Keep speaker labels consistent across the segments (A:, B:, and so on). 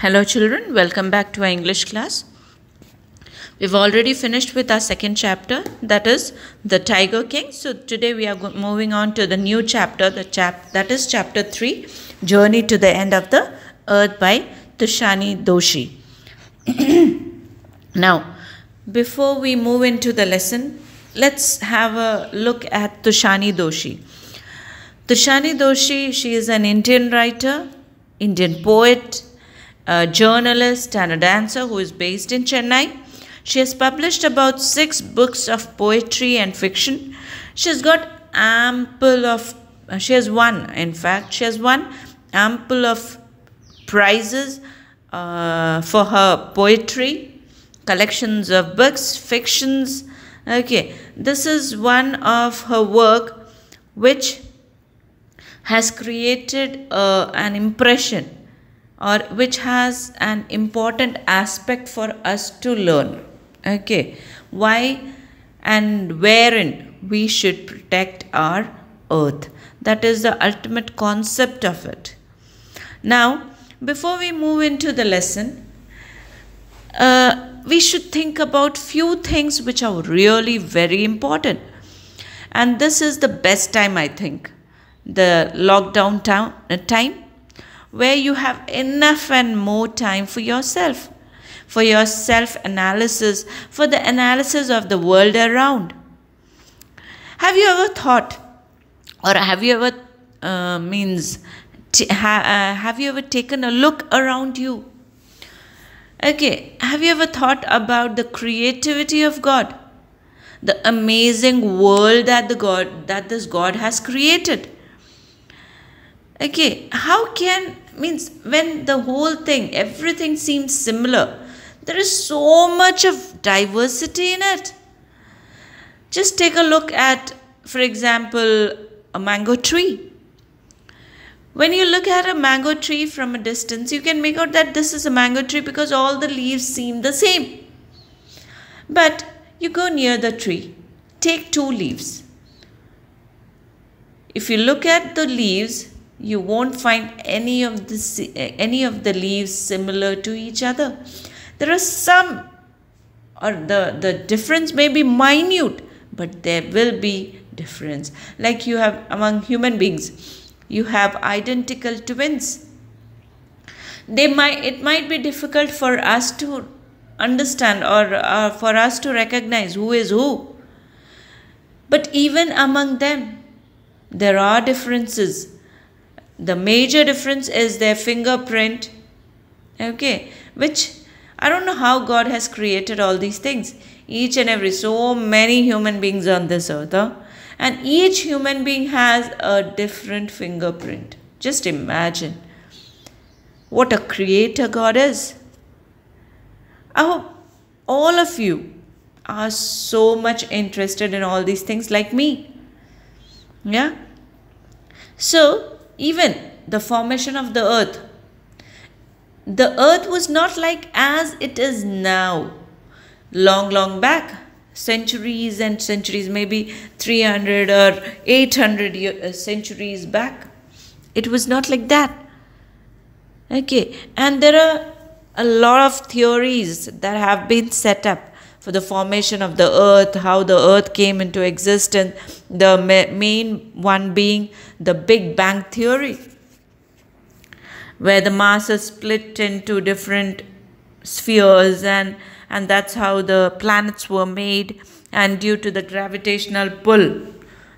A: Hello children, welcome back to our English class. We've already finished with our second chapter that is the Tiger King. So today we are moving on to the new chapter the chap that is chapter 3 Journey to the End of the Earth by Tushani Doshi. now before we move into the lesson let's have a look at Tushani Doshi. Tushani Doshi she is an Indian writer, Indian poet, a journalist and a dancer who is based in Chennai. She has published about six books of poetry and fiction. She has got ample of, uh, she has won, in fact, she has won ample of prizes uh, for her poetry, collections of books, fictions. Okay, this is one of her work which has created uh, an impression or which has an important aspect for us to learn. Okay, why and wherein we should protect our earth. That is the ultimate concept of it. Now, before we move into the lesson, uh, we should think about few things which are really very important. And this is the best time, I think, the lockdown uh, time where you have enough and more time for yourself, for your self analysis, for the analysis of the world around. Have you ever thought, or have you ever uh, means, ha uh, have you ever taken a look around you? Okay, have you ever thought about the creativity of God? The amazing world that the God that this God has created okay how can means when the whole thing everything seems similar there is so much of diversity in it just take a look at for example a mango tree when you look at a mango tree from a distance you can make out that this is a mango tree because all the leaves seem the same but you go near the tree take two leaves if you look at the leaves you won't find any of the any of the leaves similar to each other there are some or the the difference may be minute but there will be difference like you have among human beings you have identical twins they might it might be difficult for us to understand or uh, for us to recognize who is who but even among them there are differences the major difference is their fingerprint, okay, which I don't know how God has created all these things. Each and every, so many human beings on this earth. Huh? And each human being has a different fingerprint. Just imagine what a creator God is. I hope all of you are so much interested in all these things, like me. Yeah? So, even the formation of the earth. The earth was not like as it is now. Long, long back, centuries and centuries, maybe 300 or 800 year, uh, centuries back, it was not like that. Okay, and there are a lot of theories that have been set up for the formation of the earth, how the earth came into existence, the main one being the Big Bang Theory, where the mass is split into different spheres and and that's how the planets were made and due to the gravitational pull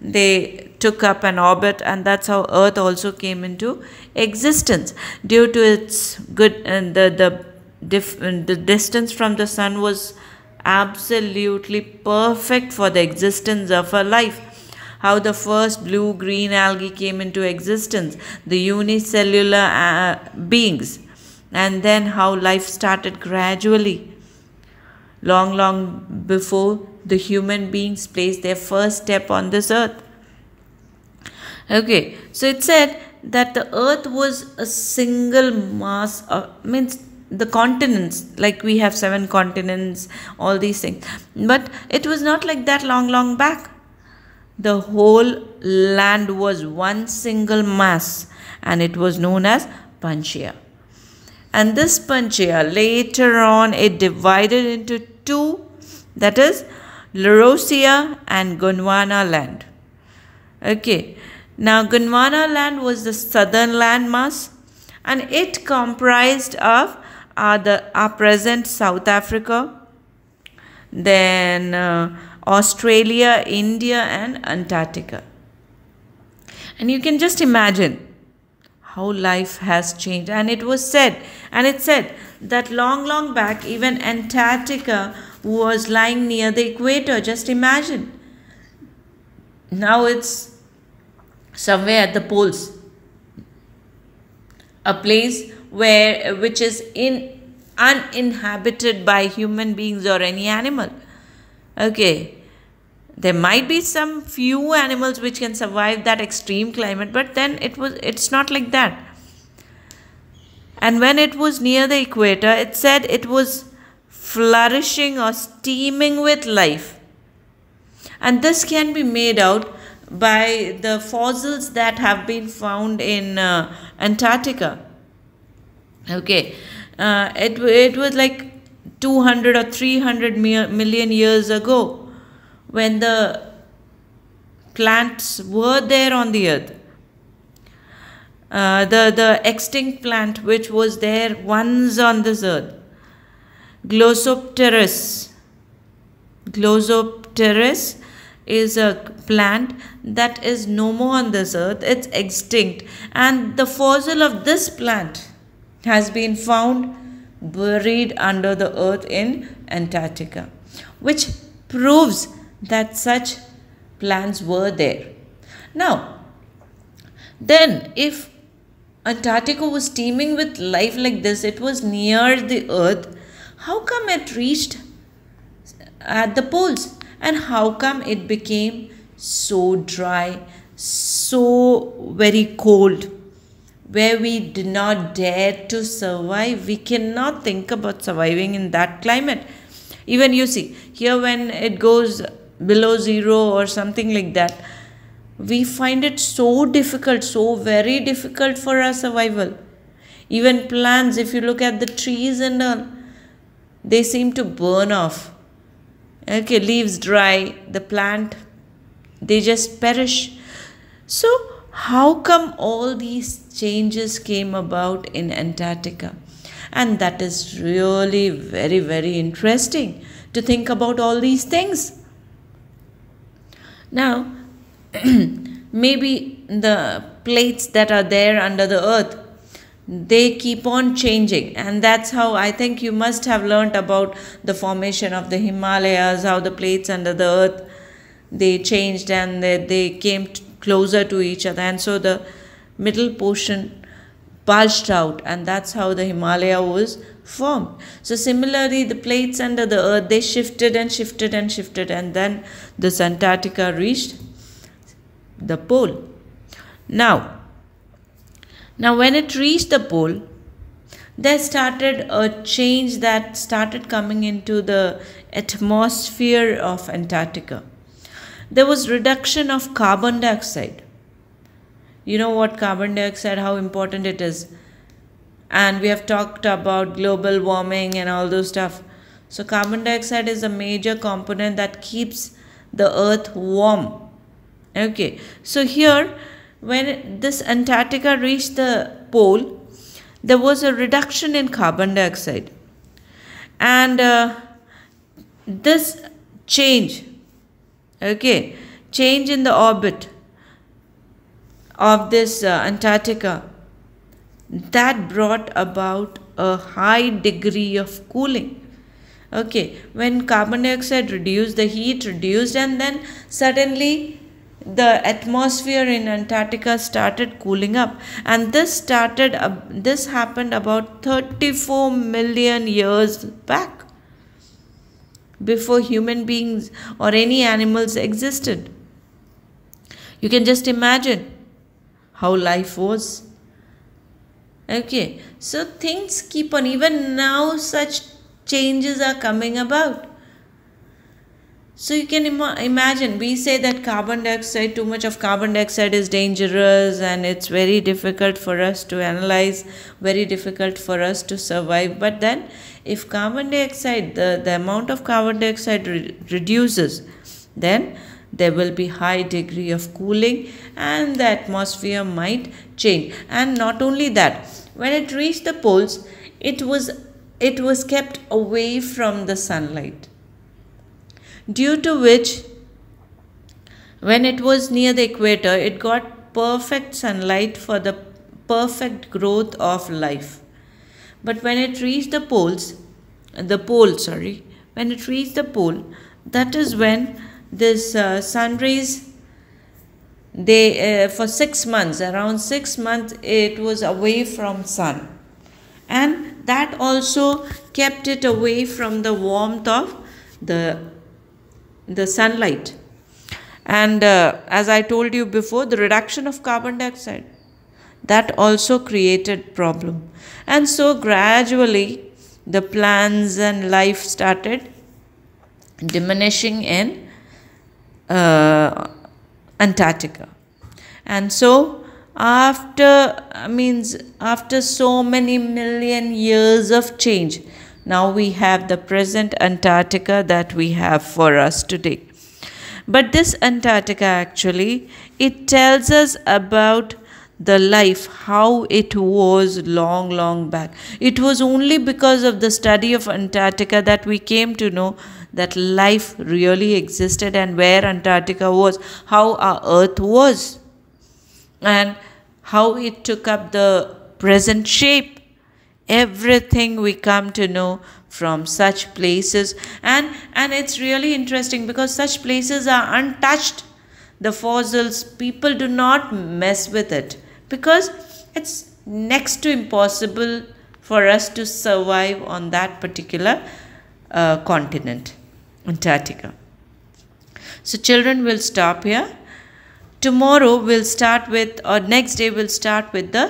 A: they took up an orbit and that's how earth also came into existence due to its good and the the, diff, the distance from the sun was absolutely perfect for the existence of a life how the first blue green algae came into existence, the unicellular uh, beings, and then how life started gradually. Long, long before the human beings placed their first step on this earth. Okay, so it said that the earth was a single mass of, uh, means the continents like we have seven continents all these things but it was not like that long long back the whole land was one single mass and it was known as panchya and this panchya later on it divided into two that is Larosia and Gondwana land okay now Gondwana land was the southern landmass and it comprised of are the are present South Africa, then uh, Australia, India, and Antarctica. And you can just imagine how life has changed. And it was said, and it said that long, long back, even Antarctica was lying near the equator. Just imagine. Now it's somewhere at the poles, a place where which is in uninhabited by human beings or any animal okay there might be some few animals which can survive that extreme climate but then it was it's not like that and when it was near the equator it said it was flourishing or steaming with life and this can be made out by the fossils that have been found in uh, antarctica okay uh, it, it was like 200 or 300 million years ago when the plants were there on the earth uh, the the extinct plant which was there once on this earth glossopteris glossopteris is a plant that is no more on this earth it's extinct and the fossil of this plant has been found buried under the earth in Antarctica, which proves that such plants were there. Now, then if Antarctica was teeming with life like this, it was near the earth, how come it reached at the poles? And how come it became so dry, so very cold? where we did not dare to survive. We cannot think about surviving in that climate. Even you see, here when it goes below zero or something like that, we find it so difficult, so very difficult for our survival. Even plants, if you look at the trees and all, they seem to burn off. Okay, leaves dry, the plant, they just perish. So, how come all these changes came about in Antarctica? And that is really very, very interesting to think about all these things. Now, maybe the plates that are there under the earth they keep on changing and that's how i think you must have learnt about the formation of the himalayas how the plates under the earth they changed and they, they came to, closer to each other and so the middle portion bulged out and that's how the Himalaya was formed. So similarly the plates under the earth they shifted and shifted and shifted and then this Antarctica reached the pole. Now now when it reached the pole there started a change that started coming into the atmosphere of Antarctica there was reduction of carbon dioxide you know what carbon dioxide how important it is and we have talked about global warming and all those stuff so carbon dioxide is a major component that keeps the earth warm okay so here when this antarctica reached the pole there was a reduction in carbon dioxide and uh, this change okay change in the orbit of this uh, antarctica that brought about a high degree of cooling okay when carbon dioxide reduced the heat reduced and then suddenly the atmosphere in antarctica started cooling up and this started uh, this happened about 34 million years back before human beings or any animals existed. You can just imagine how life was. Okay, so things keep on. Even now, such changes are coming about. So you can Im imagine, we say that carbon dioxide, too much of carbon dioxide is dangerous and it's very difficult for us to analyze, very difficult for us to survive. But then if carbon dioxide, the, the amount of carbon dioxide re reduces, then there will be high degree of cooling and the atmosphere might change. And not only that, when it reached the poles, it was, it was kept away from the sunlight due to which, when it was near the equator, it got perfect sunlight for the perfect growth of life. But when it reached the poles, the pole, sorry, when it reached the pole, that is when this uh, sun rays they uh, for 6 months around 6 months it was away from sun and that also kept it away from the warmth of the the sunlight and uh, as i told you before the reduction of carbon dioxide that also created problem and so gradually the plants and life started diminishing in uh, antarctica and so after means after so many million years of change now we have the present Antarctica that we have for us today. But this Antarctica actually, it tells us about the life, how it was long, long back. It was only because of the study of Antarctica that we came to know that life really existed and where Antarctica was, how our earth was, and how it took up the present shape everything we come to know from such places and and it's really interesting because such places are untouched the fossils people do not mess with it because it's next to impossible for us to survive on that particular uh, continent antarctica so children will stop here tomorrow we'll start with or next day we'll start with the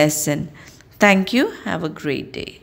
A: lesson Thank you. Have a great day.